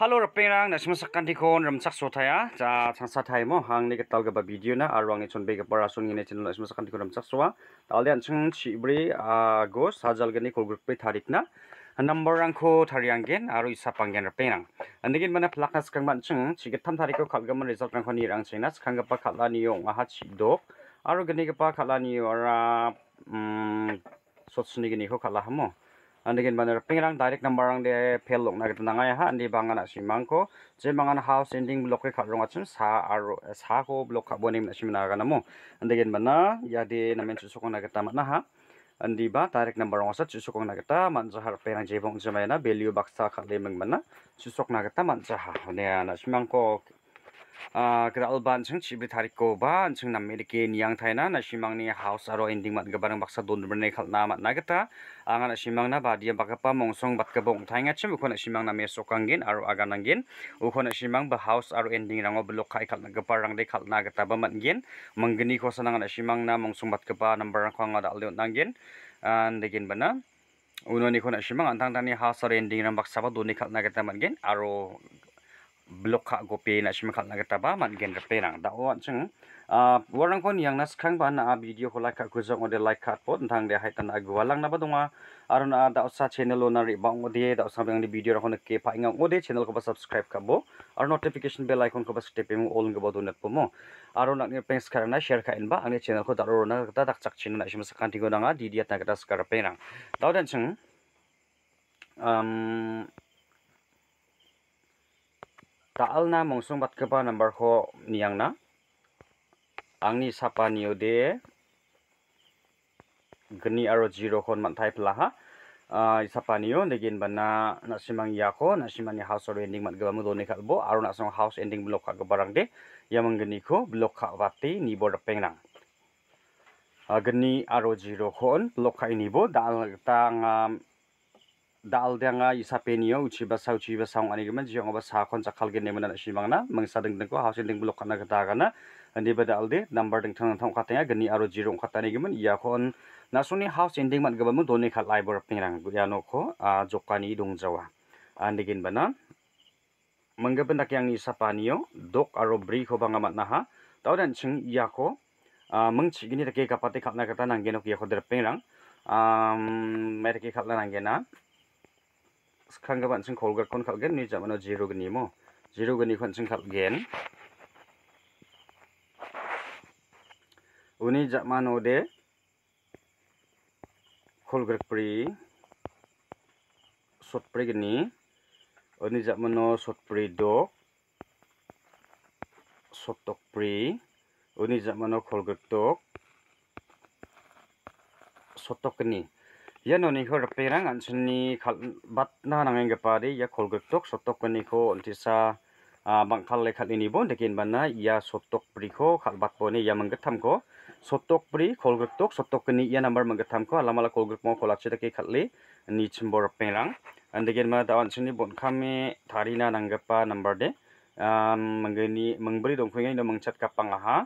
Hello r a p e n g a n g na simasak a n d i kon ramsak sotaya c a changsa t a i mo hang ni ketal ga video na arwang ni chonbe ga parasun g ni channel simasak a n d i kon ramsak soa talian chung chibri a go sajal gani kol group pe t a r i k na number rang ko t a r i a n g gen aru isa panggen r a p e n g a n g a n d i g e n mana plakna skang man chung c h i k e tham t a r i k ko k a l g a man result rang k o n i rang chena skang ga pa khala ni yong aha chi do aru gani ga pa khala ni y ora a um sotsni gani ko khala hamo Andi kin banar pingrang direct number ang de fail lok na kitna ngai ha andi bangana simang ko je mangan house ending block ke khar ronga chim sa aro sa ko block ka bonim na simna ga namo andi kin bana ya de na men chu sokong na kitta ma na ha andi ba direct number ang sa chu sokong na kitta man za har pena je bong jama na value box sa kha le mang bana chu sok na kitta man za ha ne na simang ko kedal banjeng cibit hari ko banjeng nam miliki niang thaina na simang ni house aro ending mat gabarang baksa don berne khal nama na kita angan na simang na badia bakapa mongsong bat kebong thainga cem ukon na simang na mesokangin aro aganangin ukon na simang ba house aro ending rango belok kai khal na gabarang de khal na kita ba mangin menggeni ko sanang na simang na mongsong bat keba nambaran ko angada aldeo nangin and again bana Uno ni ko na simang antang tani house aro ending rambak sabado ni khal na kita mangin aro blok ka gope na chim khat na ta ba man gen re pe rang da o chung a warang kon yang nas khang ba na a video ko like ka ku jong ode like ka po thang de hai tan a gwalang na ba dunga ah. aron a da sa channel o na ri ba ngo de da sa bang de video ko na ke pa ngo ode channel ko ba subscribe ka bo aron notification bell icon ko ba step em ol ngo ba dun po mo aron na ni pens kar na share ka in ba ang channel ko da ro na ta tak chak chin na chim sa kan ti go na nga ah, di di ta ka da skar pe rang da dan chung um ताल ना मंसूम बात के बाद नंबर को नियंग ना अंगनी सापा नियो दे गनी आरो जीरो कोन मंथाई प्ला हा आह सापा नियो नेगिन बना नशिमांग या को नशिमांग या हाउस एंडिंग मत गवा मुदोने का बो आरो नशिमांग हाउस एंडिंग ब्लॉक का के बरांग दे या मंगनी को ब्लॉक का वाते निबो डपेंग ना आह गनी आरो जीरो कोन ब्लॉक का इनिबो दाल � dal deng a isape niyo uchi basau uchi basau ani gimana jiang apa sahkon cakal gini mana nasi mangna mengsa deng deng ko hasil deng blok kena kita kena ni pada alde number deng tengah tengah katanya gini aru jiru kata ya, ni gimana iya kon nasuni house ending mat gabamu doni khat library pengirang yano ko a jokani dong jawa ani gin bana menggabung nak yang isapa niyo dok aru bri ko bangamat naha tau dan ceng iya ko mengcik ini terkait kapati kapna kata nanggenok iya ko derpengirang Um, mereka kalau nangge na, kanga bancing kolgar kon kalgen ni zamana zero gani mo zero gani kon sing kalgen uni zamano de kolgar pri sot pri gani uni zamano sot pri do sot tok pri uni zamano kolgar tok sot tok gani Ya noni ko repirang an suni kal bat na nang enge pari ya kol gutok sotok kani ko ontisa bang kal lekat ini bon dekin bana ya sotok pri ko kal bat boni ya menggetam ko sotok pri kol gutok sotok kani ya number menggetam ko alamala kol gutok mo kol achi dekin kal le ni chimbo repirang an dekin bana tawan suni bon kame tari na nang enge pa number de Mengenai mengberi dong kuingin dan mengcat kapang lah ha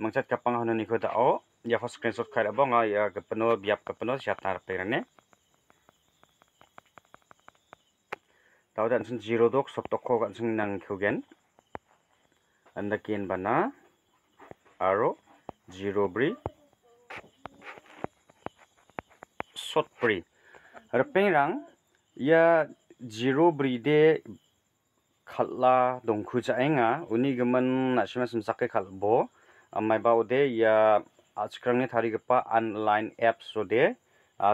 mengsat kapang hono ni kota o ah, ya fast screenshot khair abo nga ya kepeno biap kepeno syatar perane tau dan sun zero dok sok toko kan sun nang kyogen anda kien bana aro zero bri sot bri rang ya zero bri de khala dong khuja enga uni gaman na shima sum sakai khalbo bo maiba ode ya achkrangni tharigpa online apps ode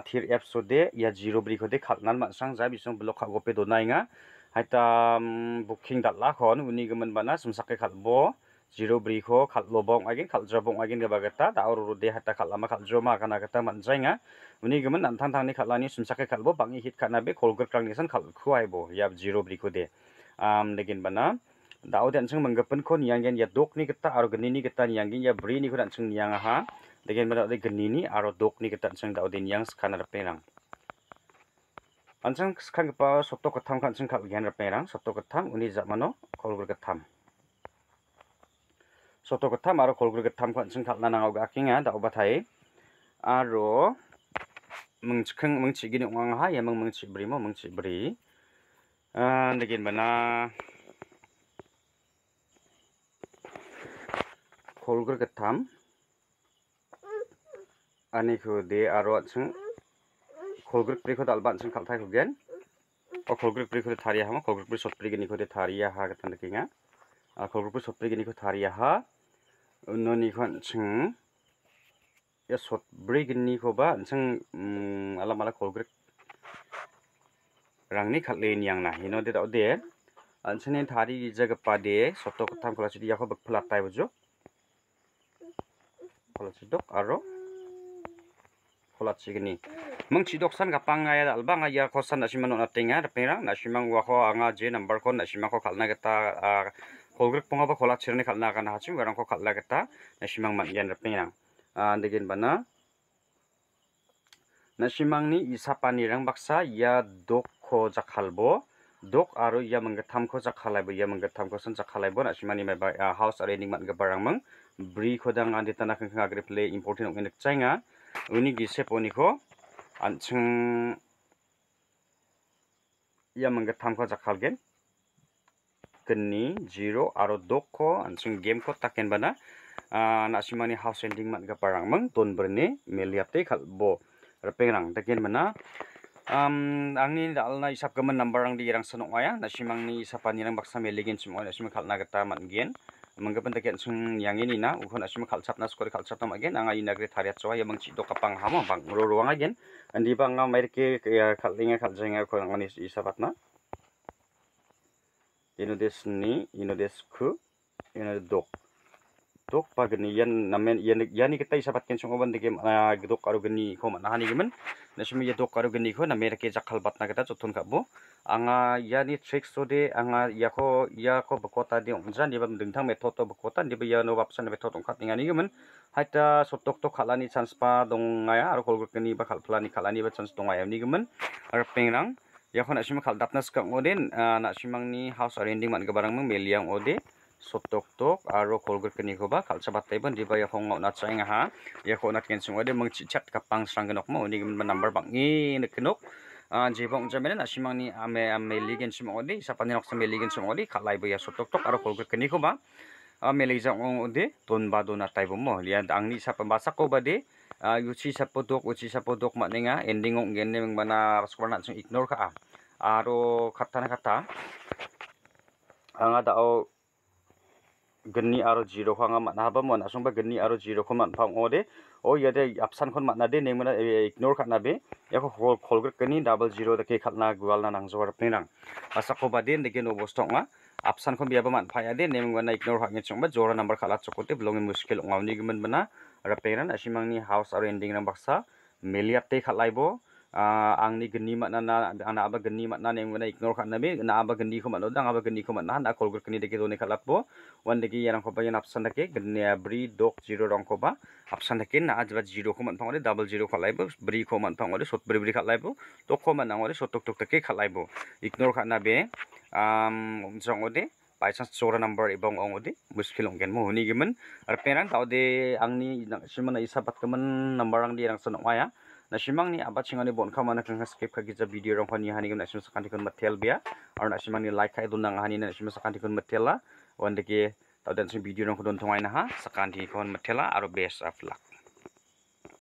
thir apps ode ya zero bri khode khaknan mansang ja bisong block khago pe donainga haita booking datla khon uni gman bana sumsakke khalbo zero bri kho khallo bong agin khaljra bong agin ga bagata da aur rode hatta khalama khaljro ma kana kata manjainga uni gman nanthan thangni khalani sumsakke khalbo bangi hit kana be kholgur krangni san khalkhu aibo ya zero bri khode am legin bana dau dan sung menggepen ko niang gen ya dok ni kita aro geni ni kita niang gen ya bri ni ko dan sung niang ha degen mena de geni ni aro dok ni kita sung dau din yang skana de perang ansang skang pa sotto ko tham kan sung ka gen de perang sotto ko tham uni zamano kol gur ko tham sotto ko tham aro kol gur ko tham kan sung khal na na ga kinga ah, dau ba thai aro mengchikeng mengchigi ni ha ya meng mengchi bri mo mengchi bri ah degen mena fold करके थाम आने को दे आरो संग खोलग्रिक प्री को दालबा संग खालता होगेन और खोलग्रिक प्री को थारिया हम खोलग्रिक प्री सप्री गिनी को दे थारिया हा गतन देखेंगे आ खोलग्रिक प्री सप्री गिनी को थारिया हा उन्होंने खन संग या सप्री गिनी को बा संग अलग अलग खोलग्रिक रंगनी खाले नियांग ना हिनो दे दाव दे अंशने थारी जगह पा दे कथाम खुलासी दिया को बकफला kolat sidok aro kolat sigini mang sidok san gapang ngaya albang ngaya kosan nasi manuk natinga pirang nasi mang wako anga je number ko nasi mang ko kalna kita kolgrek pongo ba kolat sirni kalna kana hachim garang ko kalna kita nasi mang man jan pirang andegin bana nasi mang ni isapani rang baksa ya dok ko jakhalbo dok aro ya mangga tham ko jakhalai bo ya mangga tham ko san jakhalai bo nasi mani mai ba house arranging man ga barang mang bri khodang ani tanak khang agre ple important ngene chainga uni gi se poni kho anching yamang tham kho jakhal gen kenni 0 aro dok kho anching game kho taken bana ah, na simani house ending mat ga parang mang ton berne meliate khal bo rapeng rang taken bana um angni dalna isap kemen number rang di rang senok aya na simang ni isapan ni rang baksa meligen simo na simang khal na gata mat gen manggapan takian sung yang ini na ukhon asim khalsap na skor khalsap tam again anga inagre thariya chwa ye mang chido kapang hamo bang ro roang again andi bang merke ya khalinga khaljenga ko ngani isabat na inodes ni inodes khu inodes dok Tuh pagi ni yang namen yang yang ni kita isapat kencing kawan dekem ah tuh karu gini kau mana hari gimen? Nasib ni tuh karu gini kau namen kerja jahal batna kita cutun kabo. Anga yang ni tricks tu de anga ya ko ya ko berkuatan dia macam ni bang dengtang metode tu berkuatan dia bayar no bapsan metode tu kat tengah ni gimen? Hai ta sotok tu kalani chance pa dong ayah aru kolgur gini bakal pelani kalani bapsan dong ayah ni gimen? Arab pengrang ya ko nasib ni kal datnas kau den ah, nasib ni house arranging mana barang mung meliang ode sotok tok aro kolgur kini ko ba kalsa batay ban di ba yako ngaw na tsa ha yako na tingin sumwede mong chichat kapang sarang ganok mo ni gaman number bang ni na kinok anje bong jamene na simang ni ame ame ligen sumwede sa paninok sa ligen sumwede kalay ba yaso tok tok aro kolgur kini ko ba ame leza ngong ude ton ba do na tayo mo liyan ang ni sa pambasa ko ba di Uci sapo dok, uci sapo dok mak nengah ending ong gen neng mana sekolah nak ignore ka. Aro kata kata. Angga tau geni aro jiro khanga mana ba mon asong ba geni aro jiro khon man phang ode o yade option khon matna de nemona e, e, ignore khana be yako khol khol gre geni double zero da ke khalna gwal na nang jor pni nang asa ko ba den de ke no bostong ma option khon biya ba man phaya de nemona ignore khanga chong ba jora number khala chokote blongi muskil ongawni gi man bana ra peran asimang ni house aro ending na baksa meliat te khalaibo ang ni geni mat nana ang na aba geni mat nana yang mana ignore kan nabi na aba geni ko mat nana ang aba geni ko mat nana na kolgur kini deki doni kalap bo wan deki yang ko bayan absen deki geni abri dok zero rong ko ba absen deki na ajwa zero ko mat pangode double zero kalai bo bri ko mat pangode sot bri bri kalai bo dok ko mat nangode sot tok tok deki kalai bo ignore kan nabi um jong ode Paisan sura number ibang ang odi muskil ang gan mo huni gimen arpenang tao de ang ni nang isman na isapat kaman number ang di nang sunok maya nasimangni aba chingani bonkha mana kan skip kha giza video rong khani hani gam nasim sakanti kun mathel bia aro nasimangni like khai dun nang hani nasim sakanti kun mathela wan deke tawdan sim video rong khudon thongai na ha sakanti kun mathela aro best of luck